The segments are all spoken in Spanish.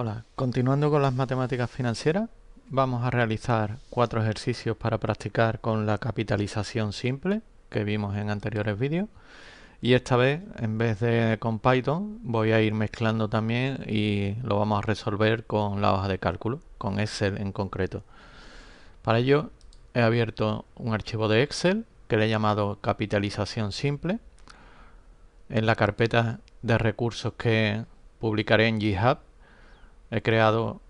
Hola, continuando con las matemáticas financieras, vamos a realizar cuatro ejercicios para practicar con la capitalización simple que vimos en anteriores vídeos y esta vez en vez de con Python voy a ir mezclando también y lo vamos a resolver con la hoja de cálculo, con Excel en concreto. Para ello he abierto un archivo de Excel que le he llamado capitalización simple en la carpeta de recursos que publicaré en GitHub he creado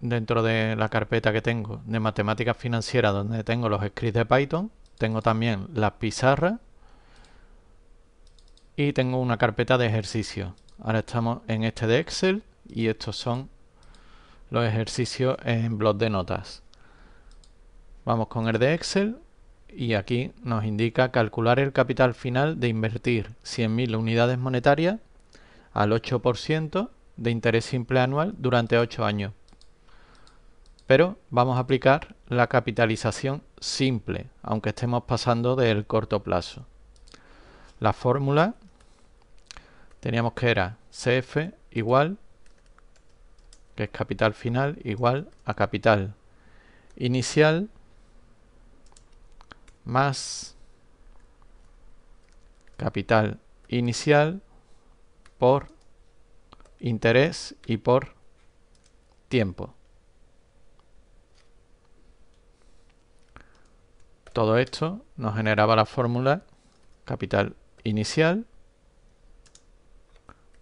dentro de la carpeta que tengo de matemáticas financieras donde tengo los scripts de Python, tengo también las pizarras y tengo una carpeta de ejercicios. Ahora estamos en este de Excel y estos son los ejercicios en bloc de notas. Vamos con el de Excel y aquí nos indica calcular el capital final de invertir 100.000 unidades monetarias al 8% de interés simple anual durante 8 años. Pero vamos a aplicar la capitalización simple, aunque estemos pasando del corto plazo. La fórmula teníamos que era CF igual, que es capital final, igual a capital inicial más capital inicial por interés y por tiempo. Todo esto nos generaba la fórmula capital inicial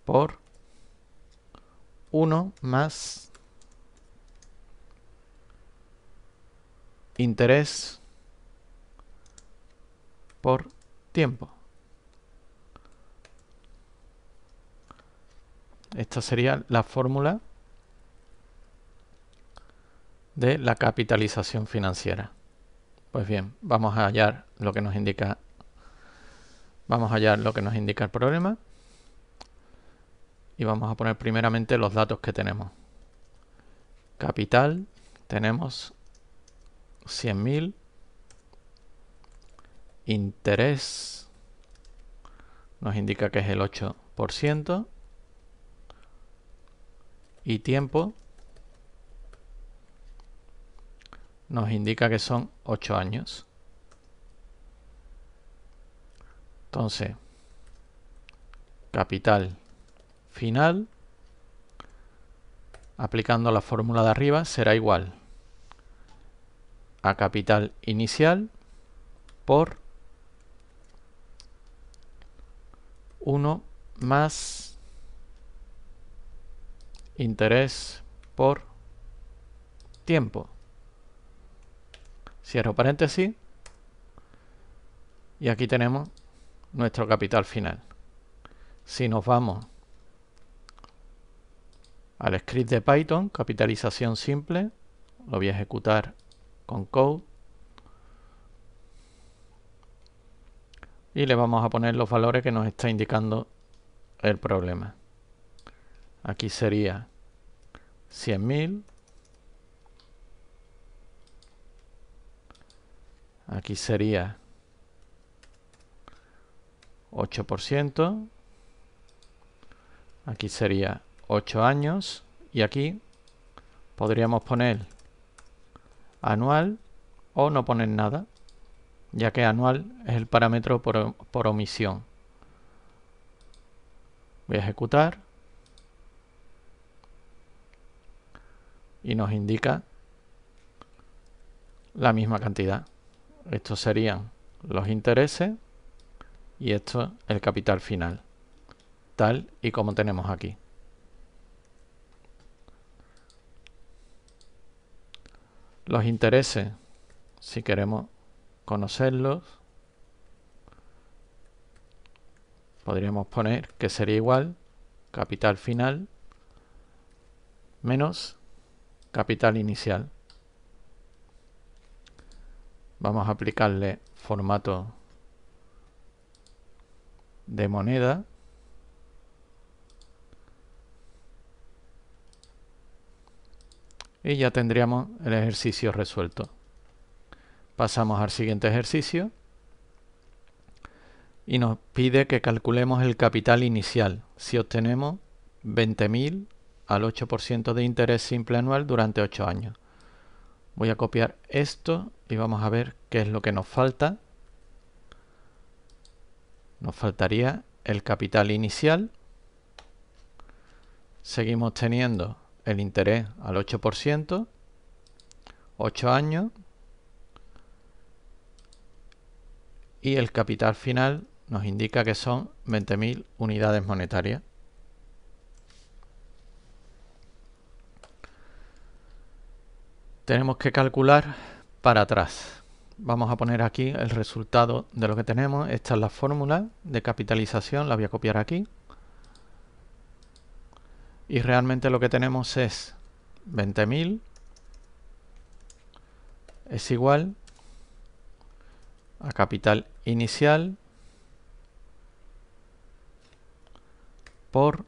por 1 más interés por tiempo. Esta sería la fórmula de la capitalización financiera. Pues bien, vamos a hallar lo que nos indica vamos a hallar lo que nos indica el problema y vamos a poner primeramente los datos que tenemos. Capital tenemos 100.000 interés nos indica que es el 8% y tiempo nos indica que son 8 años. Entonces, capital final, aplicando la fórmula de arriba, será igual a capital inicial por 1 más interés por tiempo. Cierro paréntesis. Y aquí tenemos nuestro capital final. Si nos vamos al script de Python, capitalización simple, lo voy a ejecutar con code. Y le vamos a poner los valores que nos está indicando el problema. Aquí sería 100.000. Aquí sería 8%. Aquí sería 8 años. Y aquí podríamos poner anual o no poner nada, ya que anual es el parámetro por, omisión. Voy a ejecutar. y nos indica la misma cantidad. Estos serían los intereses y esto el capital final, tal y como tenemos aquí. Los intereses, si queremos conocerlos, podríamos poner que sería igual capital final menos capital inicial. Vamos a aplicarle formato de moneda. Y ya tendríamos el ejercicio resuelto. Pasamos al siguiente ejercicio. Y nos pide que calculemos el capital inicial. Si obtenemos 20.000 al 8% de interés simple anual durante 8 años. Voy a copiar esto y vamos a ver qué es lo que nos falta. Nos faltaría el capital inicial. Seguimos teniendo el interés al 8%, 8 años. Y el capital final nos indica que son 20.000 unidades monetarias. tenemos que calcular para atrás. Vamos a poner aquí el resultado de lo que tenemos. Esta es la fórmula de capitalización, la voy a copiar aquí. Y realmente lo que tenemos es 20.000 es igual a capital inicial por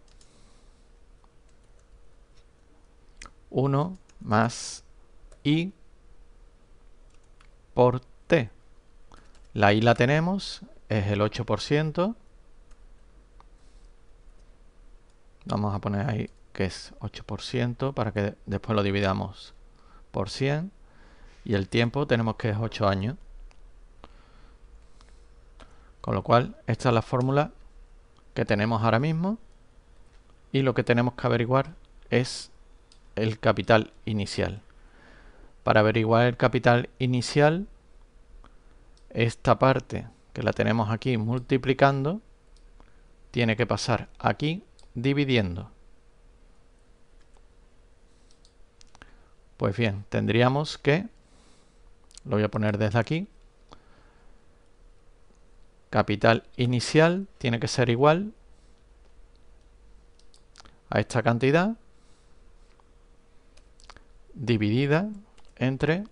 1 más y por T. La I la tenemos, es el 8%. Vamos a poner ahí que es 8% para que después lo dividamos por 100. Y el tiempo tenemos que es 8 años. Con lo cual, esta es la fórmula que tenemos ahora mismo. Y lo que tenemos que averiguar es el capital inicial para averiguar el capital inicial, esta parte que la tenemos aquí multiplicando, tiene que pasar aquí dividiendo. Pues bien, tendríamos que, lo voy a poner desde aquí, capital inicial tiene que ser igual a esta cantidad dividida entre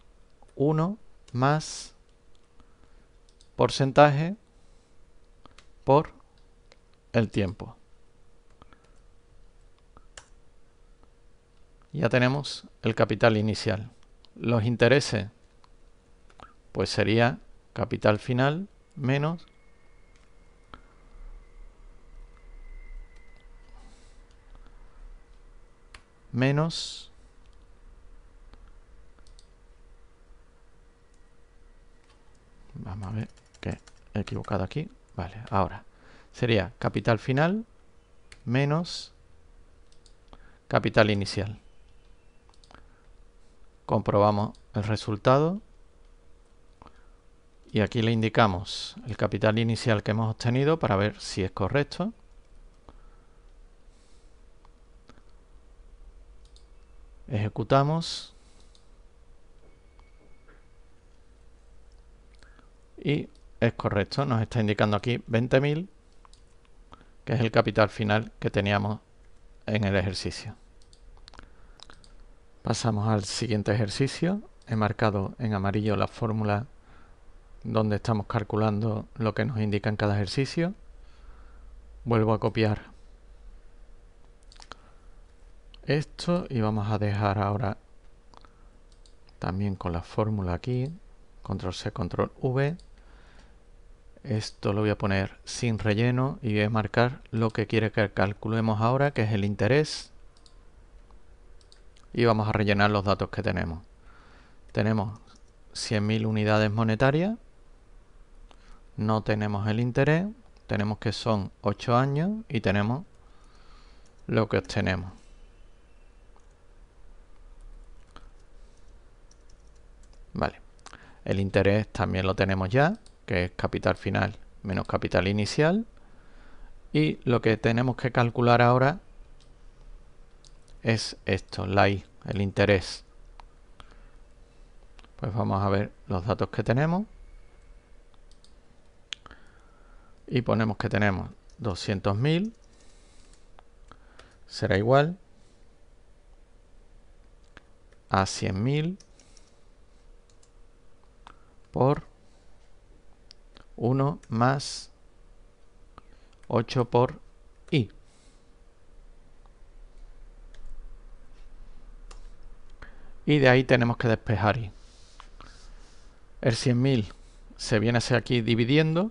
1 más porcentaje por el tiempo. Ya tenemos el capital inicial. Los intereses, pues sería capital final menos menos Vamos a ver que he equivocado aquí. Vale, ahora. Sería capital final menos capital inicial. Comprobamos el resultado. Y aquí le indicamos el capital inicial que hemos obtenido para ver si es correcto. Ejecutamos. Y es correcto, nos está indicando aquí 20.000, que es el capital final que teníamos en el ejercicio. Pasamos al siguiente ejercicio. He marcado en amarillo la fórmula donde estamos calculando lo que nos indica en cada ejercicio. Vuelvo a copiar esto y vamos a dejar ahora también con la fórmula aquí, control C, control V. Esto lo voy a poner sin relleno y voy a marcar lo que quiere que calculemos ahora, que es el interés. Y vamos a rellenar los datos que tenemos. Tenemos 100.000 unidades monetarias. No tenemos el interés. Tenemos que son 8 años y tenemos lo que obtenemos. Vale. El interés también lo tenemos ya que es capital final menos capital inicial. Y lo que tenemos que calcular ahora es esto, la I, el interés. Pues vamos a ver los datos que tenemos. Y ponemos que tenemos 200.000. Será igual a 100.000 por 1 más 8 por i. Y de ahí tenemos que despejar i. El 100.000 se viene hacia aquí dividiendo.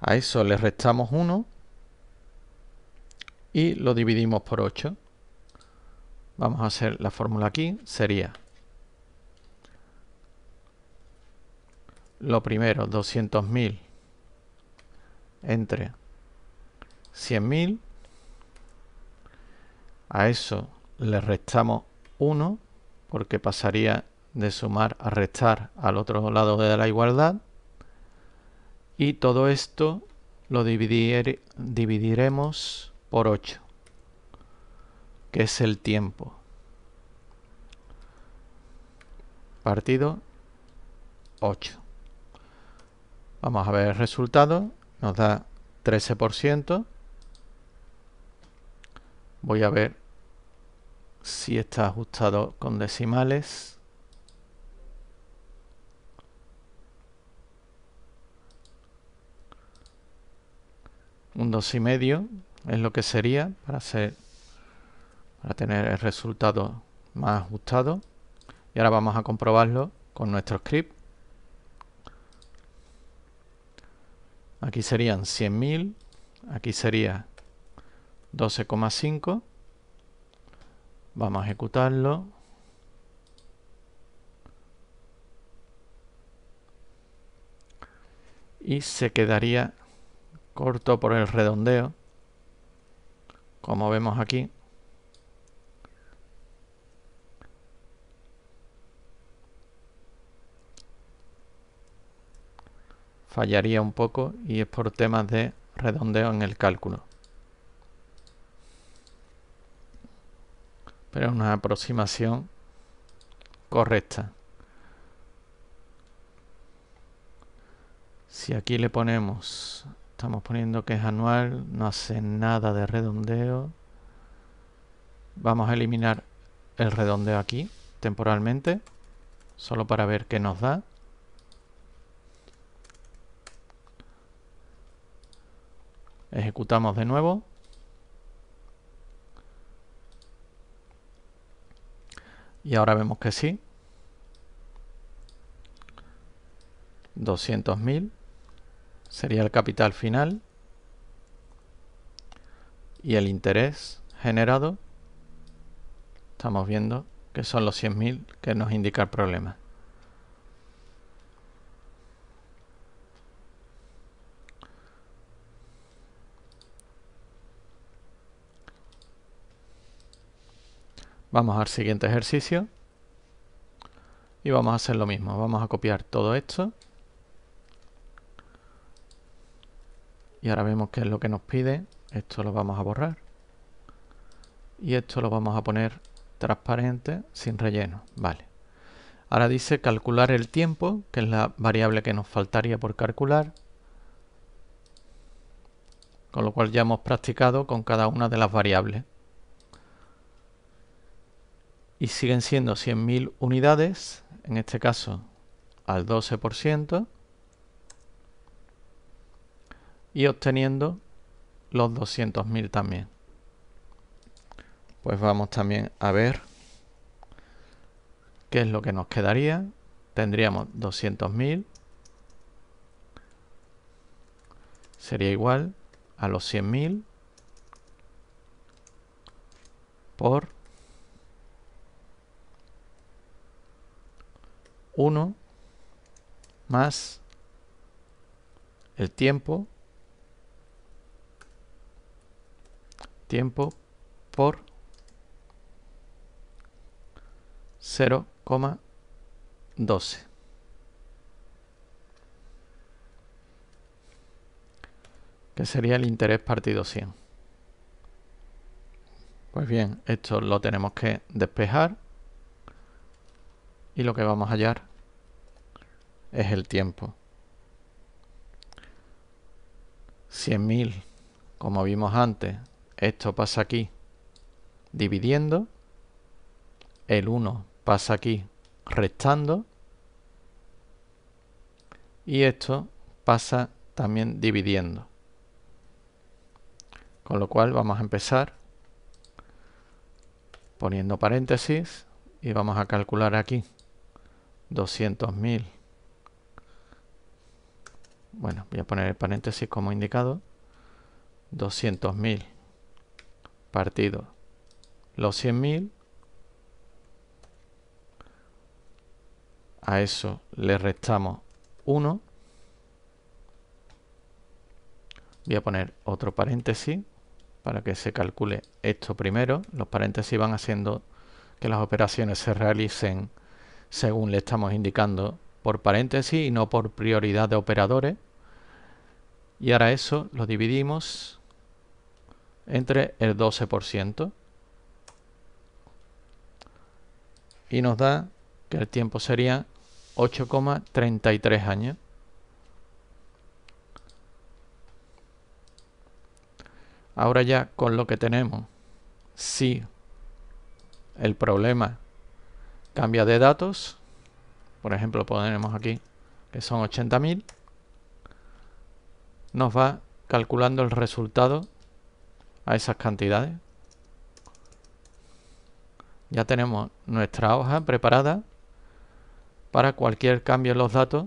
A eso le restamos 1 y lo dividimos por 8. Vamos a hacer la fórmula aquí, sería lo primero, 200.000 entre 100.000. A eso le restamos 1 porque pasaría de sumar a restar al otro lado de la igualdad. Y todo esto lo dividiremos por 8, que es el tiempo. Partido 8. Vamos a ver el resultado. Nos da 13%. Voy a ver si está ajustado con decimales. Un 2,5 es lo que sería para, para tener el resultado más ajustado. Y ahora vamos a comprobarlo con nuestro script. Aquí serían 100.000. Aquí sería 12,5. Vamos a ejecutarlo. Y se quedaría corto por el redondeo, como vemos aquí. fallaría un poco y es por temas de redondeo en el cálculo. Pero es una aproximación correcta. Si aquí le ponemos, estamos poniendo que es anual, no hace nada de redondeo. Vamos a eliminar el redondeo aquí, temporalmente, solo para ver qué nos da. ejecutamos de nuevo. Y ahora vemos que sí. 200.000 sería el capital final y el interés generado estamos viendo que son los 100.000 que nos indica el problema. Vamos al siguiente ejercicio y vamos a hacer lo mismo. Vamos a copiar todo esto. Y ahora vemos qué es lo que nos pide. Esto lo vamos a borrar. Y esto lo vamos a poner transparente, sin relleno. Vale. Ahora dice calcular el tiempo, que es la variable que nos faltaría por calcular. Con lo cual ya hemos practicado con cada una de las variables y siguen siendo 100.000 unidades, en este caso al 12%, y obteniendo los 200.000 también. Pues vamos también a ver qué es lo que nos quedaría. Tendríamos 200.000. Sería igual a los 100.000 por 1 más el tiempo tiempo por 0,12 que sería el interés partido 100 pues bien esto lo tenemos que despejar y lo que vamos a hallar es el tiempo. 100.000, como vimos antes, esto pasa aquí dividiendo, el 1 pasa aquí restando y esto pasa también dividiendo. Con lo cual vamos a empezar poniendo paréntesis y vamos a calcular aquí 200.000 bueno, voy a poner el paréntesis como indicado, 200.000 partidos, los 100.000, a eso le restamos 1, voy a poner otro paréntesis para que se calcule esto primero, los paréntesis van haciendo que las operaciones se realicen según le estamos indicando por paréntesis y no por prioridad de operadores. Y ahora eso lo dividimos entre el 12% y nos da que el tiempo sería 8,33 años. Ahora ya con lo que tenemos, si el problema cambia de datos, por ejemplo ponemos aquí que son 80.000, nos va calculando el resultado a esas cantidades. Ya tenemos nuestra hoja preparada para cualquier cambio en los datos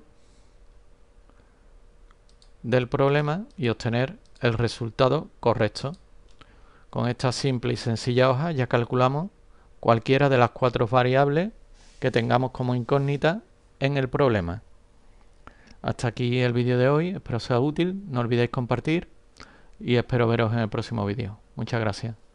del problema y obtener el resultado correcto. Con esta simple y sencilla hoja ya calculamos cualquiera de las cuatro variables que tengamos como incógnita en el problema. Hasta aquí el vídeo de hoy, espero sea útil, no olvidéis compartir y espero veros en el próximo vídeo. Muchas gracias.